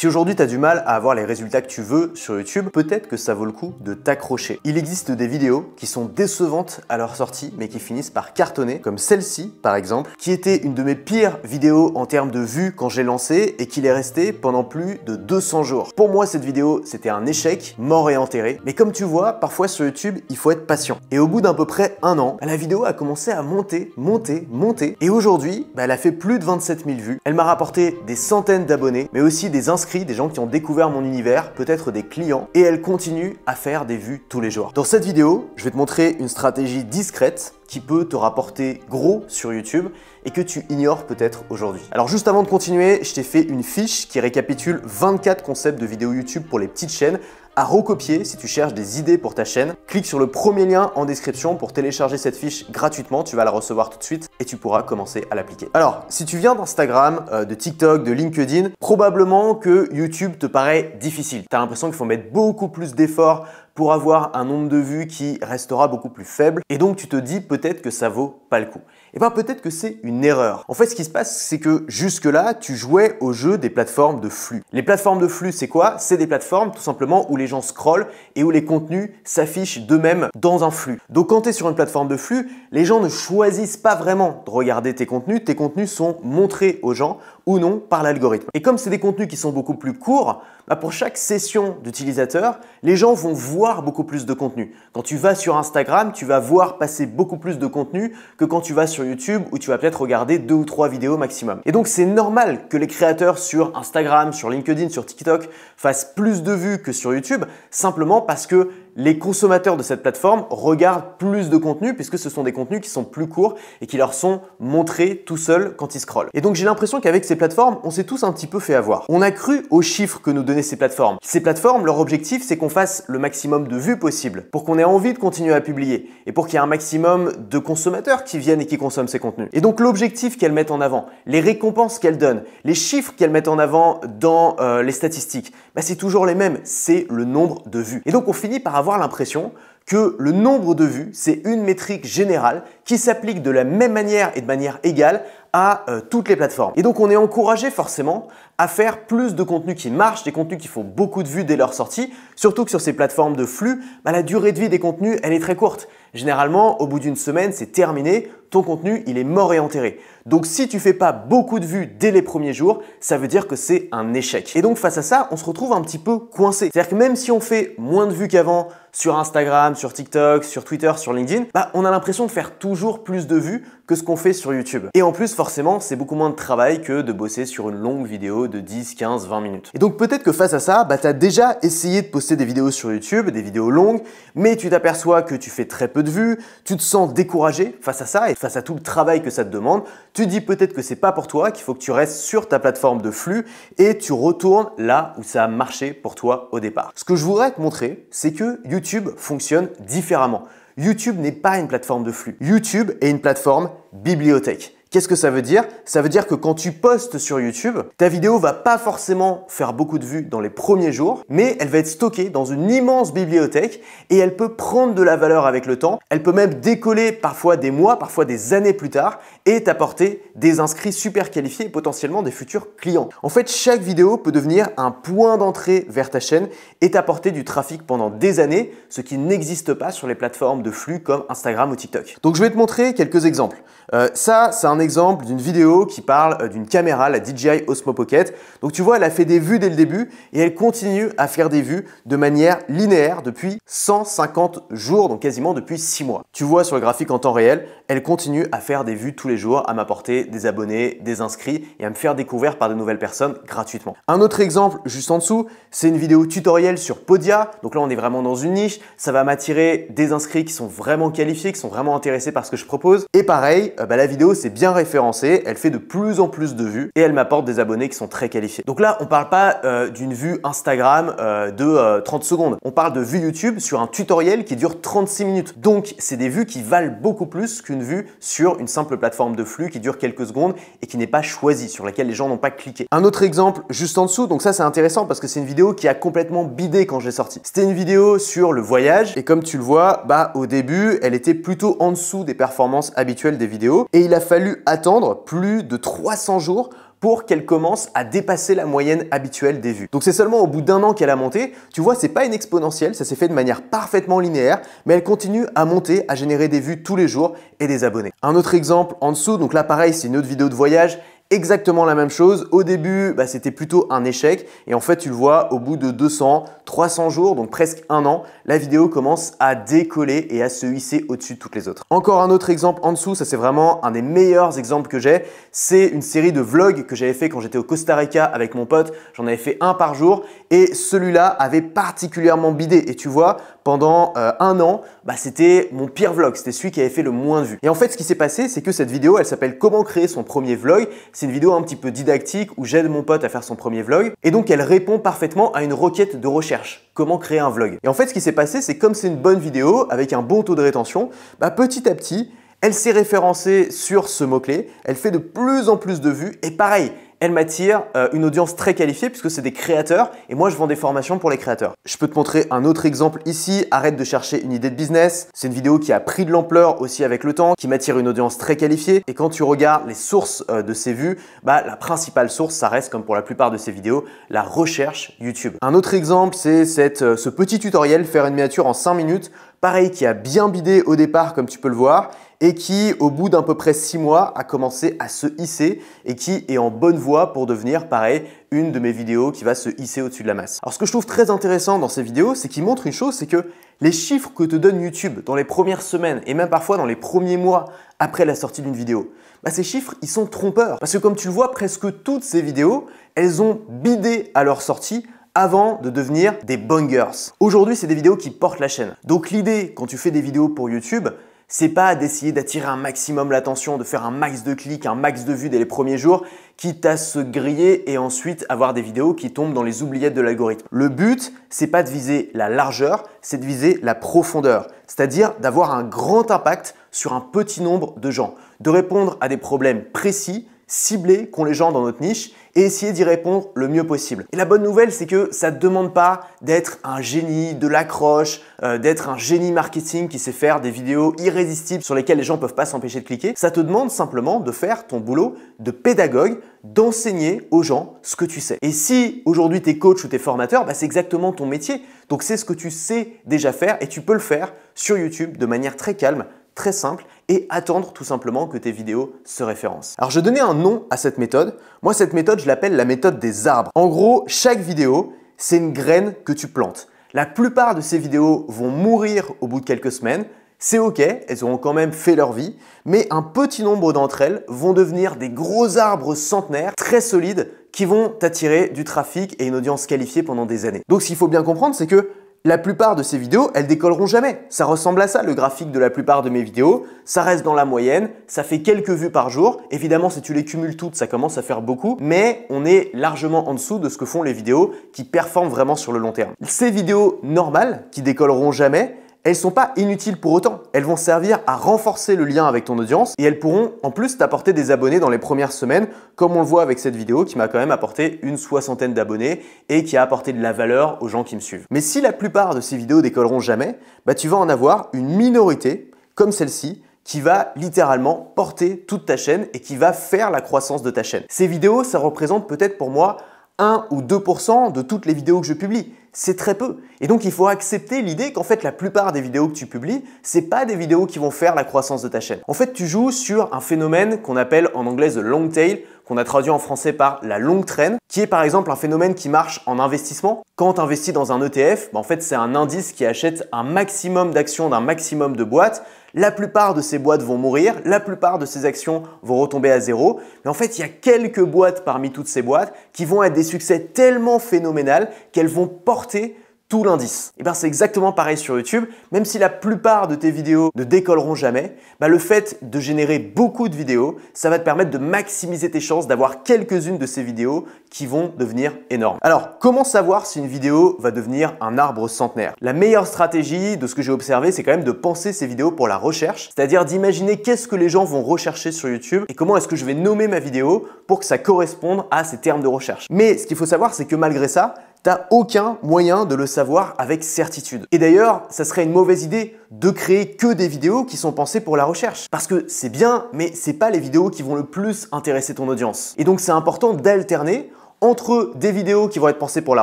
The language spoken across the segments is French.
Si aujourd'hui tu as du mal à avoir les résultats que tu veux sur YouTube, peut-être que ça vaut le coup de t'accrocher. Il existe des vidéos qui sont décevantes à leur sortie mais qui finissent par cartonner, comme celle-ci par exemple, qui était une de mes pires vidéos en termes de vues quand j'ai lancé et qui est restée pendant plus de 200 jours. Pour moi cette vidéo c'était un échec, mort et enterré, mais comme tu vois, parfois sur YouTube il faut être patient. Et au bout d'un peu près un an, la vidéo a commencé à monter, monter, monter, et aujourd'hui bah, elle a fait plus de 27 000 vues, elle m'a rapporté des centaines d'abonnés mais aussi des inscriptions des gens qui ont découvert mon univers, peut-être des clients, et elle continue à faire des vues tous les jours. Dans cette vidéo, je vais te montrer une stratégie discrète qui peut te rapporter gros sur YouTube et que tu ignores peut-être aujourd'hui. Alors juste avant de continuer, je t'ai fait une fiche qui récapitule 24 concepts de vidéos YouTube pour les petites chaînes à recopier si tu cherches des idées pour ta chaîne. Clique sur le premier lien en description pour télécharger cette fiche gratuitement, tu vas la recevoir tout de suite et tu pourras commencer à l'appliquer. Alors, si tu viens d'Instagram, euh, de TikTok, de LinkedIn, probablement que YouTube te paraît difficile. Tu as l'impression qu'il faut mettre beaucoup plus d'efforts pour avoir un nombre de vues qui restera beaucoup plus faible et donc tu te dis peut-être que ça vaut pas le coup et eh bien peut-être que c'est une erreur. En fait, ce qui se passe, c'est que jusque-là, tu jouais au jeu des plateformes de flux. Les plateformes de flux, c'est quoi C'est des plateformes tout simplement où les gens scrollent et où les contenus s'affichent d'eux-mêmes dans un flux. Donc quand tu es sur une plateforme de flux, les gens ne choisissent pas vraiment de regarder tes contenus, tes contenus sont montrés aux gens ou non par l'algorithme. Et comme c'est des contenus qui sont beaucoup plus courts, bah, pour chaque session d'utilisateur, les gens vont voir beaucoup plus de contenu. Quand tu vas sur Instagram, tu vas voir passer beaucoup plus de contenu que quand tu vas sur YouTube où tu vas peut-être regarder deux ou trois vidéos maximum. Et donc c'est normal que les créateurs sur Instagram, sur LinkedIn, sur TikTok fassent plus de vues que sur YouTube, simplement parce que les consommateurs de cette plateforme regardent plus de contenu puisque ce sont des contenus qui sont plus courts et qui leur sont montrés tout seuls quand ils scrollent. Et donc j'ai l'impression qu'avec ces plateformes, on s'est tous un petit peu fait avoir. On a cru aux chiffres que nous donnaient ces plateformes. Ces plateformes, leur objectif, c'est qu'on fasse le maximum de vues possible pour qu'on ait envie de continuer à publier et pour qu'il y ait un maximum de consommateurs qui viennent et qui consomment ces contenus. Et donc l'objectif qu'elles mettent en avant, les récompenses qu'elles donnent, les chiffres qu'elles mettent en avant dans euh, les statistiques, bah, c'est toujours les mêmes, c'est le nombre de vues. Et donc on finit par avoir l'impression que le nombre de vues, c'est une métrique générale qui s'applique de la même manière et de manière égale à euh, toutes les plateformes. Et donc on est encouragé forcément à faire plus de contenus qui marchent, des contenus qui font beaucoup de vues dès leur sortie, surtout que sur ces plateformes de flux, bah, la durée de vie des contenus, elle est très courte. Généralement, au bout d'une semaine, c'est terminé, ton contenu, il est mort et enterré. Donc si tu fais pas beaucoup de vues dès les premiers jours, ça veut dire que c'est un échec. Et donc face à ça, on se retrouve un petit peu coincé. C'est-à-dire que même si on fait moins de vues qu'avant sur Instagram, sur TikTok, sur Twitter, sur LinkedIn, bah, on a l'impression de faire toujours plus de vues que ce qu'on fait sur YouTube. Et en plus, forcément, c'est beaucoup moins de travail que de bosser sur une longue vidéo de 10, 15, 20 minutes. Et donc peut-être que face à ça, bah, tu as déjà essayé de poster des vidéos sur YouTube, des vidéos longues, mais tu t'aperçois que tu fais très peu de vues, tu te sens découragé face à ça et face à tout le travail que ça te demande, tu dis peut-être que ce n'est pas pour toi, qu'il faut que tu restes sur ta plateforme de flux et tu retournes là où ça a marché pour toi au départ. Ce que je voudrais te montrer, c'est que YouTube fonctionne différemment. YouTube n'est pas une plateforme de flux. YouTube est une plateforme bibliothèque. Qu'est-ce que ça veut dire Ça veut dire que quand tu postes sur YouTube, ta vidéo va pas forcément faire beaucoup de vues dans les premiers jours, mais elle va être stockée dans une immense bibliothèque et elle peut prendre de la valeur avec le temps. Elle peut même décoller parfois des mois, parfois des années plus tard et t'apporter des inscrits super qualifiés et potentiellement des futurs clients. En fait, chaque vidéo peut devenir un point d'entrée vers ta chaîne et t'apporter du trafic pendant des années, ce qui n'existe pas sur les plateformes de flux comme Instagram ou TikTok. Donc je vais te montrer quelques exemples. Euh, ça, c'est un exemple d'une vidéo qui parle euh, d'une caméra, la DJI Osmo Pocket. Donc tu vois, elle a fait des vues dès le début et elle continue à faire des vues de manière linéaire depuis 150 jours, donc quasiment depuis 6 mois. Tu vois sur le graphique en temps réel, elle continue à faire des vues tous les jours, à m'apporter des abonnés, des inscrits et à me faire découvrir par de nouvelles personnes gratuitement. Un autre exemple juste en dessous, c'est une vidéo tutoriel sur Podia. Donc là, on est vraiment dans une niche. Ça va m'attirer des inscrits qui sont vraiment qualifiés, qui sont vraiment intéressés par ce que je propose. Et pareil, euh, bah, la vidéo, c'est bien référencée, elle fait de plus en plus de vues et elle m'apporte des abonnés qui sont très qualifiés. Donc là, on parle pas euh, d'une vue Instagram euh, de 30 euh, secondes. On parle de vue YouTube sur un tutoriel qui dure 36 minutes. Donc, c'est des vues qui valent beaucoup plus qu'une vue sur une simple plateforme de flux qui dure quelques secondes et qui n'est pas choisie, sur laquelle les gens n'ont pas cliqué. Un autre exemple juste en dessous, donc ça c'est intéressant parce que c'est une vidéo qui a complètement bidé quand j'ai sorti. C'était une vidéo sur le voyage et comme tu le vois, bah au début, elle était plutôt en dessous des performances habituelles des vidéos et il a fallu attendre plus de 300 jours pour qu'elle commence à dépasser la moyenne habituelle des vues. Donc c'est seulement au bout d'un an qu'elle a monté. Tu vois, c'est pas une exponentielle, ça s'est fait de manière parfaitement linéaire, mais elle continue à monter, à générer des vues tous les jours et des abonnés. Un autre exemple en dessous, donc là pareil, c'est une autre vidéo de voyage exactement la même chose. Au début, bah, c'était plutôt un échec. Et en fait, tu le vois, au bout de 200, 300 jours, donc presque un an, la vidéo commence à décoller et à se hisser au-dessus de toutes les autres. Encore un autre exemple en dessous, ça c'est vraiment un des meilleurs exemples que j'ai. C'est une série de vlogs que j'avais fait quand j'étais au Costa Rica avec mon pote. J'en avais fait un par jour. Et celui-là avait particulièrement bidé. Et tu vois, pendant euh, un an, bah, c'était mon pire vlog. C'était celui qui avait fait le moins de vues. Et en fait, ce qui s'est passé, c'est que cette vidéo, elle s'appelle Comment créer son premier vlog. C'est une vidéo un petit peu didactique où j'aide mon pote à faire son premier vlog. Et donc elle répond parfaitement à une requête de recherche. Comment créer un vlog Et en fait, ce qui s'est passé, c'est comme c'est une bonne vidéo avec un bon taux de rétention, bah, petit à petit, elle s'est référencée sur ce mot-clé, elle fait de plus en plus de vues, et pareil, elle m'attire euh, une audience très qualifiée puisque c'est des créateurs et moi je vends des formations pour les créateurs. Je peux te montrer un autre exemple ici, arrête de chercher une idée de business. C'est une vidéo qui a pris de l'ampleur aussi avec le temps, qui m'attire une audience très qualifiée et quand tu regardes les sources euh, de ces vues, bah la principale source ça reste comme pour la plupart de ces vidéos, la recherche YouTube. Un autre exemple c'est euh, ce petit tutoriel faire une miniature en 5 minutes Pareil, qui a bien bidé au départ, comme tu peux le voir, et qui, au bout d'un peu près 6 mois, a commencé à se hisser et qui est en bonne voie pour devenir, pareil, une de mes vidéos qui va se hisser au-dessus de la masse. Alors, ce que je trouve très intéressant dans ces vidéos, c'est qu'ils montrent une chose, c'est que les chiffres que te donne YouTube dans les premières semaines et même parfois dans les premiers mois après la sortie d'une vidéo, bah, ces chiffres, ils sont trompeurs. Parce que comme tu le vois, presque toutes ces vidéos, elles ont bidé à leur sortie avant de devenir des bangers. Aujourd'hui, c'est des vidéos qui portent la chaîne. Donc l'idée, quand tu fais des vidéos pour YouTube, c'est pas d'essayer d'attirer un maximum l'attention, de faire un max de clics, un max de vues dès les premiers jours, quitte à se griller et ensuite avoir des vidéos qui tombent dans les oubliettes de l'algorithme. Le but, c'est pas de viser la largeur, c'est de viser la profondeur, c'est-à-dire d'avoir un grand impact sur un petit nombre de gens, de répondre à des problèmes précis cibler qu'ont les gens dans notre niche et essayer d'y répondre le mieux possible. Et la bonne nouvelle, c'est que ça ne demande pas d'être un génie de l'accroche, euh, d'être un génie marketing qui sait faire des vidéos irrésistibles sur lesquelles les gens ne peuvent pas s'empêcher de cliquer. Ça te demande simplement de faire ton boulot de pédagogue, d'enseigner aux gens ce que tu sais. Et si aujourd'hui tu es coach ou tu es formateur, bah, c'est exactement ton métier. Donc c'est ce que tu sais déjà faire et tu peux le faire sur YouTube de manière très calme très simple et attendre tout simplement que tes vidéos se référencent. Alors je donnais un nom à cette méthode. Moi cette méthode je l'appelle la méthode des arbres. En gros, chaque vidéo, c'est une graine que tu plantes. La plupart de ces vidéos vont mourir au bout de quelques semaines. C'est ok, elles auront quand même fait leur vie, mais un petit nombre d'entre elles vont devenir des gros arbres centenaires, très solides, qui vont t'attirer du trafic et une audience qualifiée pendant des années. Donc ce qu'il faut bien comprendre, c'est que la plupart de ces vidéos, elles décolleront jamais. Ça ressemble à ça, le graphique de la plupart de mes vidéos. Ça reste dans la moyenne, ça fait quelques vues par jour. Évidemment, si tu les cumules toutes, ça commence à faire beaucoup, mais on est largement en dessous de ce que font les vidéos qui performent vraiment sur le long terme. Ces vidéos normales, qui décolleront jamais, elles sont pas inutiles pour autant. Elles vont servir à renforcer le lien avec ton audience et elles pourront en plus t'apporter des abonnés dans les premières semaines, comme on le voit avec cette vidéo qui m'a quand même apporté une soixantaine d'abonnés et qui a apporté de la valeur aux gens qui me suivent. Mais si la plupart de ces vidéos décolleront jamais, bah tu vas en avoir une minorité comme celle-ci qui va littéralement porter toute ta chaîne et qui va faire la croissance de ta chaîne. Ces vidéos, ça représente peut-être pour moi 1 ou 2% de toutes les vidéos que je publie. C'est très peu. Et donc il faut accepter l'idée qu'en fait la plupart des vidéos que tu publies, c'est pas des vidéos qui vont faire la croissance de ta chaîne. En fait, tu joues sur un phénomène qu'on appelle en anglais the long tail, qu'on a traduit en français par la longue traîne, qui est par exemple un phénomène qui marche en investissement. Quand tu investis dans un ETF, bah, en fait c'est un indice qui achète un maximum d'actions d'un maximum de boîtes la plupart de ces boîtes vont mourir, la plupart de ces actions vont retomber à zéro, mais en fait, il y a quelques boîtes parmi toutes ces boîtes qui vont être des succès tellement phénoménales qu'elles vont porter tout l'indice. Et eh bien c'est exactement pareil sur YouTube, même si la plupart de tes vidéos ne décolleront jamais, bah, le fait de générer beaucoup de vidéos, ça va te permettre de maximiser tes chances d'avoir quelques-unes de ces vidéos qui vont devenir énormes. Alors, comment savoir si une vidéo va devenir un arbre centenaire La meilleure stratégie de ce que j'ai observé, c'est quand même de penser ces vidéos pour la recherche, c'est-à-dire d'imaginer qu'est-ce que les gens vont rechercher sur YouTube et comment est-ce que je vais nommer ma vidéo pour que ça corresponde à ces termes de recherche. Mais ce qu'il faut savoir, c'est que malgré ça, T'as aucun moyen de le savoir avec certitude. Et d'ailleurs, ça serait une mauvaise idée de créer que des vidéos qui sont pensées pour la recherche. Parce que c'est bien, mais ce c'est pas les vidéos qui vont le plus intéresser ton audience. Et donc c'est important d'alterner entre des vidéos qui vont être pensées pour la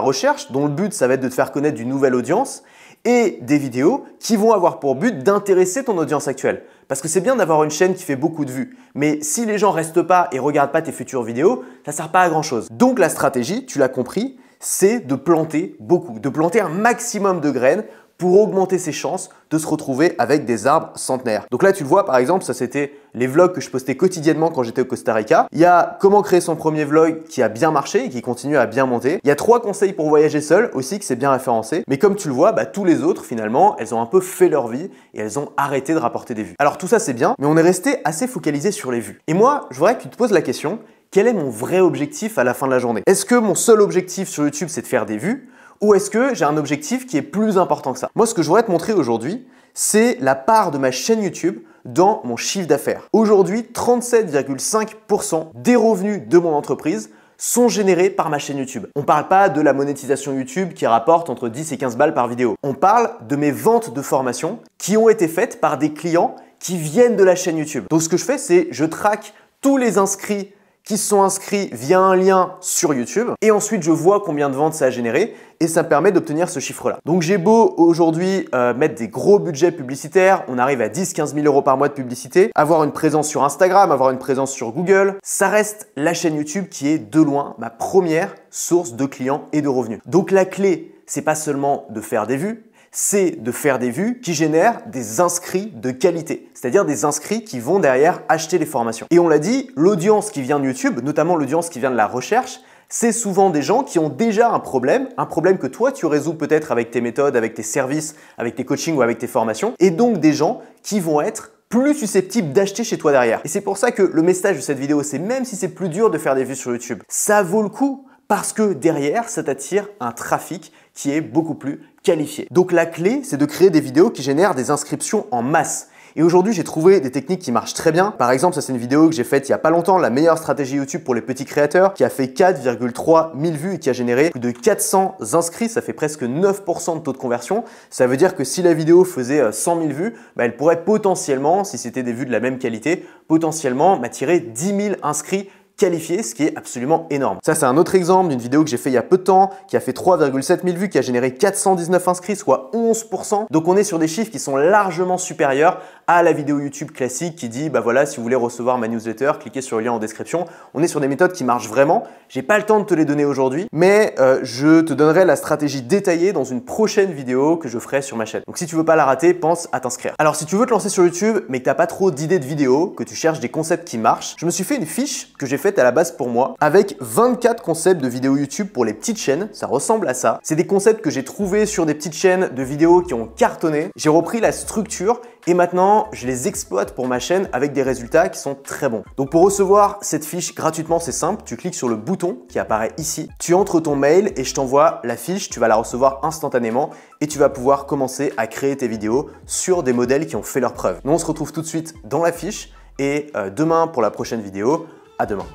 recherche, dont le but ça va être de te faire connaître d'une nouvelle audience, et des vidéos qui vont avoir pour but d'intéresser ton audience actuelle. Parce que c'est bien d'avoir une chaîne qui fait beaucoup de vues, mais si les gens restent pas et regardent pas tes futures vidéos, ça sert pas à grand chose. Donc la stratégie, tu l'as compris, c'est de planter beaucoup, de planter un maximum de graines pour augmenter ses chances de se retrouver avec des arbres centenaires. Donc là, tu le vois, par exemple, ça c'était les vlogs que je postais quotidiennement quand j'étais au Costa Rica. Il y a comment créer son premier vlog qui a bien marché et qui continue à bien monter. Il y a trois conseils pour voyager seul aussi, que c'est bien référencé. Mais comme tu le vois, bah, tous les autres, finalement, elles ont un peu fait leur vie et elles ont arrêté de rapporter des vues. Alors tout ça, c'est bien, mais on est resté assez focalisé sur les vues. Et moi, je voudrais que tu te poses la question, quel est mon vrai objectif à la fin de la journée Est-ce que mon seul objectif sur YouTube, c'est de faire des vues ou est-ce que j'ai un objectif qui est plus important que ça Moi, ce que je voudrais te montrer aujourd'hui, c'est la part de ma chaîne YouTube dans mon chiffre d'affaires. Aujourd'hui, 37,5% des revenus de mon entreprise sont générés par ma chaîne YouTube. On parle pas de la monétisation YouTube qui rapporte entre 10 et 15 balles par vidéo. On parle de mes ventes de formation qui ont été faites par des clients qui viennent de la chaîne YouTube. Donc ce que je fais, c'est je traque tous les inscrits qui sont inscrits via un lien sur YouTube. Et ensuite, je vois combien de ventes ça a généré et ça me permet d'obtenir ce chiffre-là. Donc j'ai beau aujourd'hui euh, mettre des gros budgets publicitaires, on arrive à 10-15 000 euros par mois de publicité, avoir une présence sur Instagram, avoir une présence sur Google, ça reste la chaîne YouTube qui est de loin ma première source de clients et de revenus. Donc la clé, c'est pas seulement de faire des vues, c'est de faire des vues qui génèrent des inscrits de qualité, c'est-à-dire des inscrits qui vont derrière acheter les formations. Et on l'a dit, l'audience qui vient de YouTube, notamment l'audience qui vient de la recherche, c'est souvent des gens qui ont déjà un problème, un problème que toi tu résous peut-être avec tes méthodes, avec tes services, avec tes coachings ou avec tes formations, et donc des gens qui vont être plus susceptibles d'acheter chez toi derrière. Et c'est pour ça que le message de cette vidéo, c'est même si c'est plus dur de faire des vues sur YouTube, ça vaut le coup parce que derrière, ça t'attire un trafic qui est beaucoup plus qualifié. Donc la clé, c'est de créer des vidéos qui génèrent des inscriptions en masse. Et aujourd'hui, j'ai trouvé des techniques qui marchent très bien. Par exemple, ça c'est une vidéo que j'ai faite il n'y a pas longtemps, la meilleure stratégie YouTube pour les petits créateurs, qui a fait 4,3 000 vues et qui a généré plus de 400 inscrits. Ça fait presque 9% de taux de conversion. Ça veut dire que si la vidéo faisait 100 euh, 000 vues, bah, elle pourrait potentiellement, si c'était des vues de la même qualité, potentiellement m'attirer 10 000 inscrits qualifié, ce qui est absolument énorme. Ça, c'est un autre exemple d'une vidéo que j'ai fait il y a peu de temps, qui a fait 3,7 000 vues, qui a généré 419 inscrits, soit 11%. Donc on est sur des chiffres qui sont largement supérieurs à la vidéo YouTube classique qui dit bah voilà, si vous voulez recevoir ma newsletter, cliquez sur le lien en description. On est sur des méthodes qui marchent vraiment. J'ai pas le temps de te les donner aujourd'hui, mais euh, je te donnerai la stratégie détaillée dans une prochaine vidéo que je ferai sur ma chaîne. Donc si tu veux pas la rater, pense à t'inscrire. Alors si tu veux te lancer sur YouTube mais que t'as pas trop d'idées de vidéos, que tu cherches des concepts qui marchent, je me suis fait une fiche que j'ai faite à la base pour moi avec 24 concepts de vidéos YouTube pour les petites chaînes. Ça ressemble à ça. C'est des concepts que j'ai trouvés sur des petites chaînes de vidéos qui ont cartonné. J'ai repris la structure et maintenant, je les exploite pour ma chaîne avec des résultats qui sont très bons. Donc pour recevoir cette fiche gratuitement, c'est simple. Tu cliques sur le bouton qui apparaît ici. Tu entres ton mail et je t'envoie la fiche. Tu vas la recevoir instantanément et tu vas pouvoir commencer à créer tes vidéos sur des modèles qui ont fait leur preuve. Nous, on se retrouve tout de suite dans la fiche et euh, demain pour la prochaine vidéo. À demain.